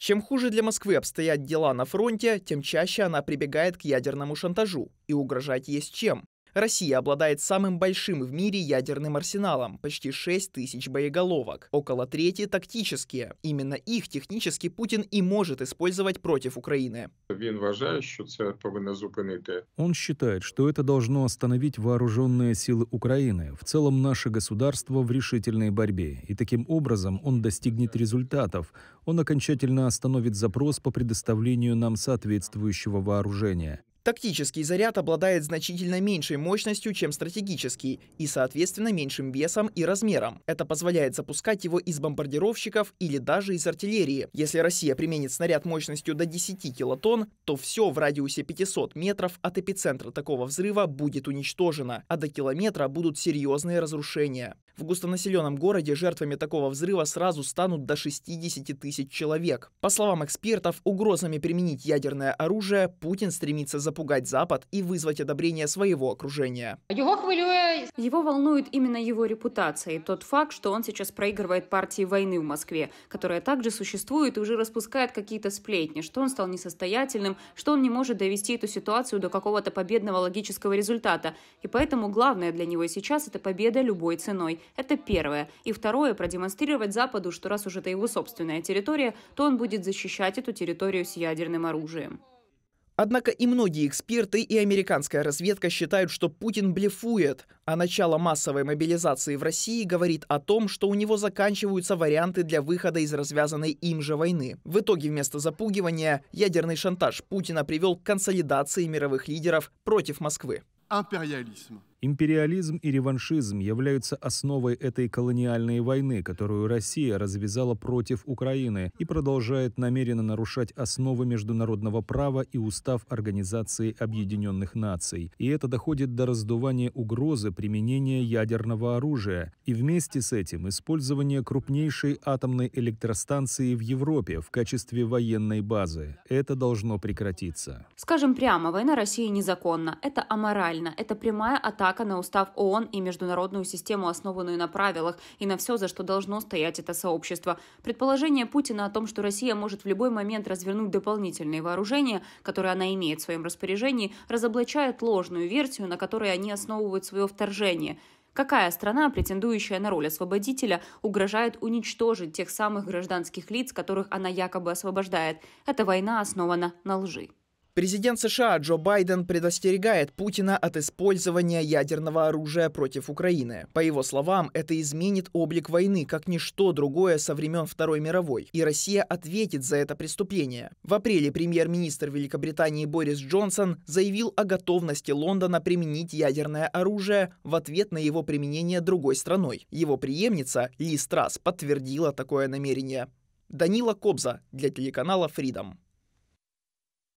Чем хуже для Москвы обстоят дела на фронте, тем чаще она прибегает к ядерному шантажу. И угрожать есть чем. Россия обладает самым большим в мире ядерным арсеналом – почти 6 тысяч боеголовок. Около трети – тактические. Именно их технически Путин и может использовать против Украины. Он считает, что это должно остановить вооруженные силы Украины, в целом наше государство в решительной борьбе. И таким образом он достигнет результатов. Он окончательно остановит запрос по предоставлению нам соответствующего вооружения. Тактический заряд обладает значительно меньшей мощностью, чем стратегический, и, соответственно, меньшим весом и размером. Это позволяет запускать его из бомбардировщиков или даже из артиллерии. Если Россия применит снаряд мощностью до 10 килотонн, то все в радиусе 500 метров от эпицентра такого взрыва будет уничтожено, а до километра будут серьезные разрушения. В густонаселенном городе жертвами такого взрыва сразу станут до 60 тысяч человек. По словам экспертов, угрозами применить ядерное оружие Путин стремится за запугать Запад и вызвать одобрение своего окружения. Его волнует именно его репутация и тот факт, что он сейчас проигрывает партии войны в Москве, которая также существует и уже распускает какие-то сплетни, что он стал несостоятельным, что он не может довести эту ситуацию до какого-то победного логического результата. И поэтому главное для него сейчас – это победа любой ценой. Это первое. И второе – продемонстрировать Западу, что раз уже это его собственная территория, то он будет защищать эту территорию с ядерным оружием. Однако и многие эксперты, и американская разведка считают, что Путин блефует, а начало массовой мобилизации в России говорит о том, что у него заканчиваются варианты для выхода из развязанной им же войны. В итоге вместо запугивания ядерный шантаж Путина привел к консолидации мировых лидеров против Москвы. Империализм. Империализм и реваншизм являются основой этой колониальной войны, которую Россия развязала против Украины и продолжает намеренно нарушать основы международного права и устав Организации Объединенных Наций. И это доходит до раздувания угрозы применения ядерного оружия. И вместе с этим использование крупнейшей атомной электростанции в Европе в качестве военной базы. Это должно прекратиться. Скажем прямо, война России незаконна. Это аморально. Это прямая атака атака на устав ООН и международную систему, основанную на правилах, и на все, за что должно стоять это сообщество. Предположение Путина о том, что Россия может в любой момент развернуть дополнительные вооружения, которые она имеет в своем распоряжении, разоблачает ложную версию, на которой они основывают свое вторжение. Какая страна, претендующая на роль освободителя, угрожает уничтожить тех самых гражданских лиц, которых она якобы освобождает? Эта война основана на лжи. Президент США Джо Байден предостерегает Путина от использования ядерного оружия против Украины. По его словам, это изменит облик войны, как ничто другое со времен Второй мировой, и Россия ответит за это преступление. В апреле премьер-министр Великобритании Борис Джонсон заявил о готовности Лондона применить ядерное оружие в ответ на его применение другой страной. Его преемница Ли Страс подтвердила такое намерение. Данила Кобза для телеканала Freedom.